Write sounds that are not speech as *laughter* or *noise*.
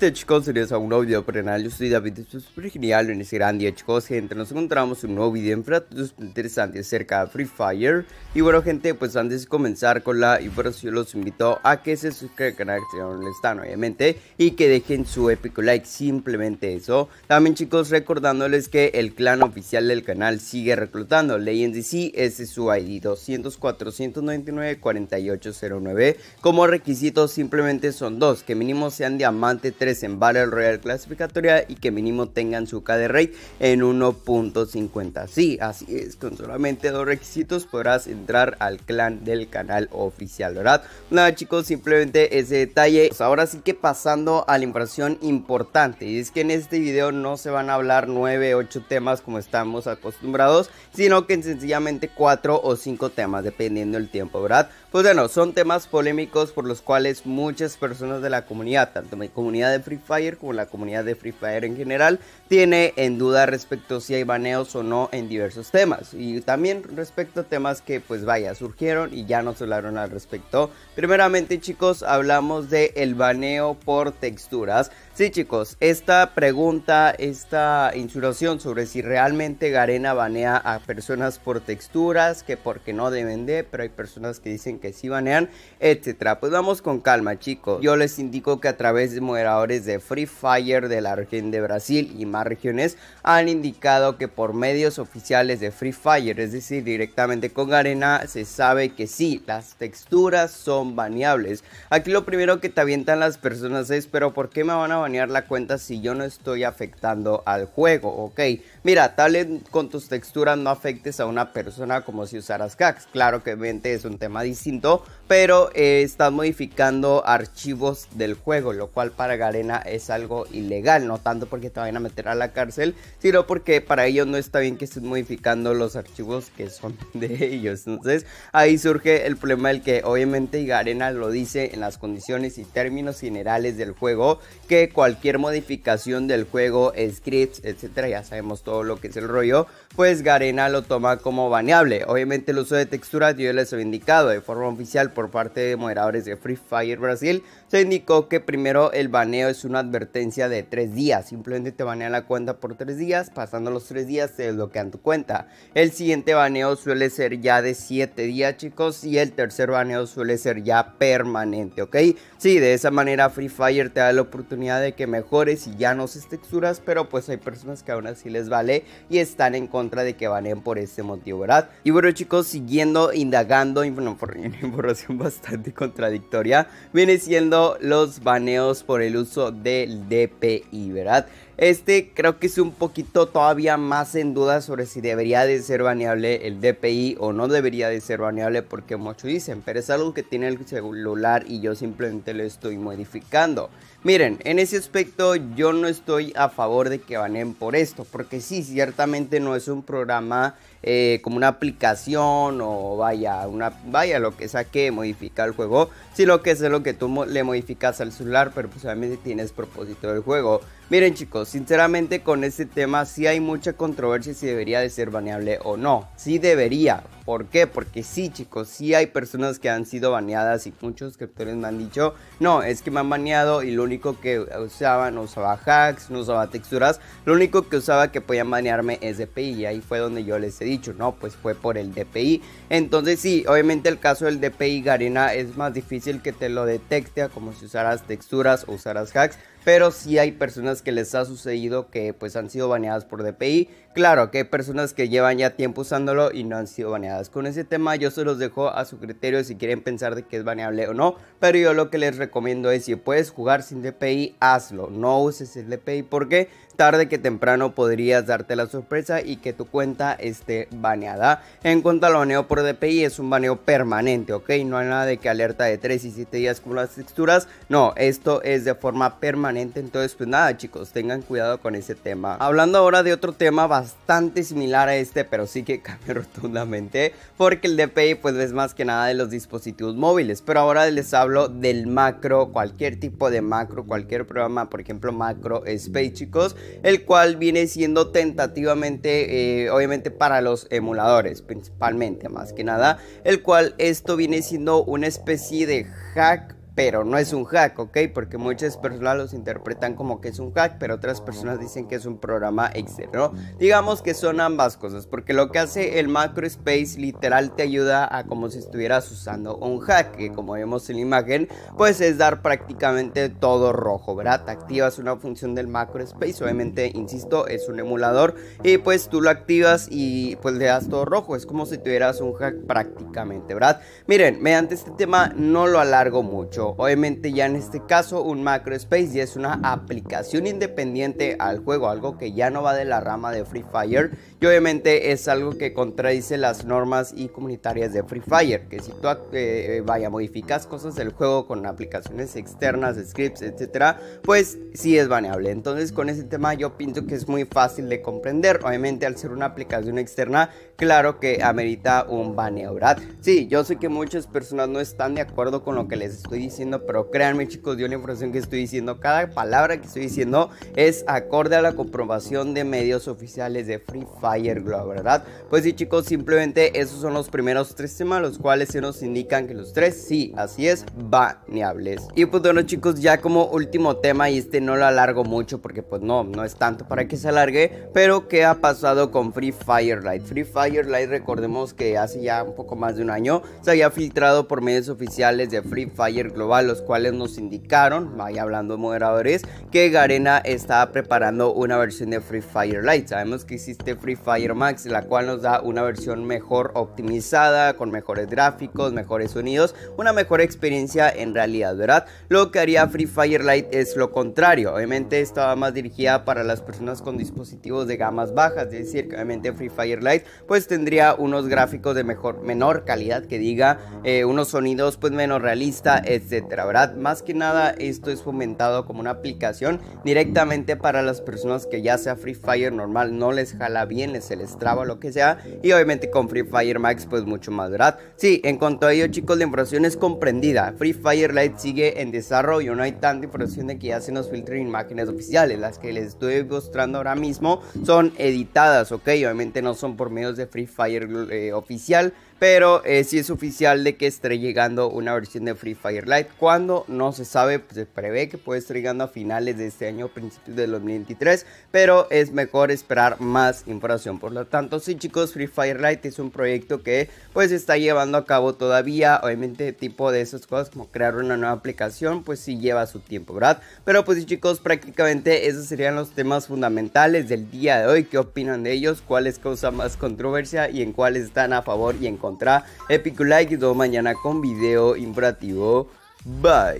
Este chicos, sería a un nuevo video canal, yo soy David, esto es super genial, en ese gran día chicos, gente, nos encontramos un nuevo video interesante acerca de Free Fire Y bueno gente, pues antes de comenzar con la información los invito a que se suscriban al canal si no lo están obviamente Y que dejen su épico like, simplemente eso También chicos, recordándoles que el clan oficial del canal sigue reclutando Legends DC, ese es su ID 204994809 4809 Como requisitos simplemente son dos, que mínimo sean diamante 3 en Battle Royale clasificatoria y que mínimo tengan su K de en 1.50. Sí, así es, con solamente dos requisitos podrás entrar al clan del canal oficial, ¿verdad? Nada chicos, simplemente ese detalle. Pues ahora sí que pasando a la información importante, y es que en este video no se van a hablar 9, 8 temas como estamos acostumbrados, sino que sencillamente 4 o 5 temas, dependiendo el tiempo, ¿verdad? Pues bueno, son temas polémicos por los cuales muchas personas de la comunidad, tanto mi comunidad de Free Fire como la comunidad de Free Fire en general tiene en duda respecto si hay baneos o no en diversos temas y también respecto a temas que pues vaya surgieron y ya nos hablaron al respecto. Primeramente chicos hablamos de el baneo por texturas. Sí chicos, esta pregunta, esta insuración sobre si realmente Garena banea a personas por texturas, que porque no deben de, pero hay personas que dicen que sí banean, etcétera. Pues vamos con calma chicos. Yo les indico que a través de moderadores de Free Fire de la región de Brasil y más regiones han indicado que por medios oficiales de Free Fire, es decir, directamente con Arena, se sabe que sí, las texturas son baneables. Aquí lo primero que te avientan las personas es, pero ¿por qué me van a banear la cuenta si yo no estoy afectando al juego? Ok, mira, tal vez con tus texturas no afectes a una persona como si usaras hacks. Claro que es un tema distinto, pero eh, estás modificando archivos del juego, lo cual para Garena es algo ilegal, no tanto porque te vayan a meter a la cárcel, sino porque para ellos no está bien que estén modificando los archivos que son *laughs* de ellos. Entonces ahí surge el problema del que obviamente Garena lo dice en las condiciones y términos generales del juego, que cualquier modificación del juego, scripts, etcétera, ya sabemos todo lo que es el rollo, pues Garena lo toma como baneable. Obviamente el uso de texturas yo les he indicado de forma oficial por parte de moderadores de Free Fire Brasil, se indicó que primero el baneo es una advertencia de tres días. Simplemente te banean la cuenta por tres días. Pasando los tres días te desbloquean tu cuenta. El siguiente baneo suele ser ya de siete días, chicos. Y el tercer baneo suele ser ya permanente, ¿ok? Sí, de esa manera Free Fire te da la oportunidad de que mejores y ya no se texturas. Pero pues hay personas que aún así les vale y están en contra de que baneen por este motivo, ¿verdad? Y bueno, chicos, siguiendo indagando *laughs* información bastante contradictoria, viene siendo los baneos por el uso del DPI, ¿verdad? Este creo que es un poquito todavía más en duda sobre si debería de ser baneable el DPI o no debería de ser baneable porque muchos dicen, pero es algo que tiene el celular y yo simplemente lo estoy modificando. Miren, en ese aspecto yo no estoy a favor de que baneen por esto, porque sí, ciertamente no es un programa eh, como una aplicación o vaya, vaya lo que sea que modifica el juego, sino que es lo que tú le modificas al celular, pero pues obviamente tienes propósito del juego. Miren chicos, sinceramente con este tema sí hay mucha controversia si debería de ser baneable o no. Sí debería. ¿Por qué? Porque sí chicos, sí hay personas que han sido baneadas y muchos scriptores me han dicho, no, es que me han baneado y lo único que usaba no usaba hacks, no usaba texturas, lo único que usaba que podían banearme es DPI y ahí fue donde yo les he dicho, no, pues fue por el DPI. Entonces sí, obviamente el caso del DPI Garena es más difícil que te lo detecte como si usaras texturas o usaras hacks pero sí hay personas que les ha sucedido que pues han sido baneadas por DPI, Claro que hay personas que llevan ya tiempo usándolo y no han sido baneadas. Con ese tema yo se los dejo a su criterio si quieren pensar de que es baneable o no. Pero yo lo que les recomiendo es si puedes jugar sin DPI, hazlo. No uses el DPI porque tarde que temprano podrías darte la sorpresa y que tu cuenta esté baneada. En cuanto al baneo por DPI es un baneo permanente, ¿ok? No hay nada de que alerta de 3 y 7 días con las texturas. No, esto es de forma permanente. Entonces pues nada chicos, tengan cuidado con ese tema. Hablando ahora de otro tema bastante similar a este, pero sí que *laughs* cambia rotundamente, porque el DPI pues es más que nada de los dispositivos móviles, pero ahora les hablo del macro, cualquier tipo de macro, cualquier programa, por ejemplo macro space chicos, el cual viene siendo tentativamente, eh, obviamente para los emuladores, principalmente más que nada, el cual esto viene siendo una especie de hack pero no es un hack, ¿ok? Porque muchas personas los interpretan como que es un hack, pero otras personas dicen que es un programa externo Digamos que son ambas cosas, porque lo que hace el macro space literal te ayuda a como si estuvieras usando un hack, que como vemos en la imagen, pues es dar prácticamente todo rojo, ¿verdad? activas una función del macro space, obviamente, insisto, es un emulador, y pues tú lo activas y pues le das todo rojo, es como si tuvieras un hack prácticamente, ¿verdad? Miren, mediante este tema no lo alargo mucho. Obviamente ya en este caso un macro space ya es una aplicación independiente al juego, algo que ya no va de la rama de Free Fire y obviamente es algo que contradice las normas y comunitarias de Free Fire, que si tú eh, eh, vaya modificas cosas del juego con aplicaciones externas, scripts, etcétera, pues sí es baneable. Entonces con ese tema yo pienso que es muy fácil de comprender. Obviamente al ser una aplicación externa, claro que amerita un baneo, Si Sí, yo sé que muchas personas no están de acuerdo con lo que les estoy diciendo diciendo, pero créanme chicos, yo la información que estoy diciendo, cada palabra que estoy diciendo es acorde a la comprobación de medios oficiales de Free Fire Global, ¿verdad? Pues sí chicos, simplemente esos son los primeros tres temas, los cuales se nos indican que los tres, sí, así es, baneables. Y pues bueno chicos, ya como último tema, y este no lo alargo mucho porque pues no, no es tanto para que se alargue, pero ¿qué ha pasado con Free Fire Light? Free Fire Light recordemos que hace ya un poco más de un año se había filtrado por medios oficiales de Free Fire Global los cuales nos indicaron, vaya hablando moderadores, que Garena estaba preparando una versión de Free Fire Lite. Sabemos que existe Free Fire Max, la cual nos da una versión mejor optimizada, con mejores gráficos, mejores sonidos, una mejor experiencia en realidad, ¿verdad? Lo que haría Free Fire Lite es lo contrario. Obviamente estaba más dirigida para las personas con dispositivos de gamas bajas, es decir, que obviamente Free Fire Lite pues tendría unos gráficos de mejor menor calidad que diga, eh, unos sonidos pues menos realista, etc más que nada esto es fomentado como una aplicación directamente para las personas que ya sea Free Fire normal no les jala bien, les se les traba lo que sea y obviamente con Free Fire Max pues mucho más, ¿verdad? Sí, en cuanto a ello chicos la información es comprendida, Free Fire Lite sigue en desarrollo, no hay tanta información de que ya se nos filtren imágenes oficiales, las que les estoy mostrando ahora mismo son editadas, ok, obviamente no son por medios de Free Fire eh, oficial, pero eh, sí es oficial de que esté llegando una versión de Free Fire Lite. Cuando no se sabe, pues, se prevé que puede estar llegando a finales de este año, principios del 2023. Pero es mejor esperar más información. Por lo tanto, sí chicos, Free Fire Lite es un proyecto que pues está llevando a cabo todavía. Obviamente tipo de esas cosas como crear una nueva aplicación, pues sí lleva su tiempo, ¿verdad? Pero pues sí chicos, prácticamente esos serían los temas fundamentales del día de hoy. ¿Qué opinan de ellos? ¿Cuáles causan más controversia y en cuáles están a favor y en contra? contra Epic Like y todo mañana con video imperativo. Bye.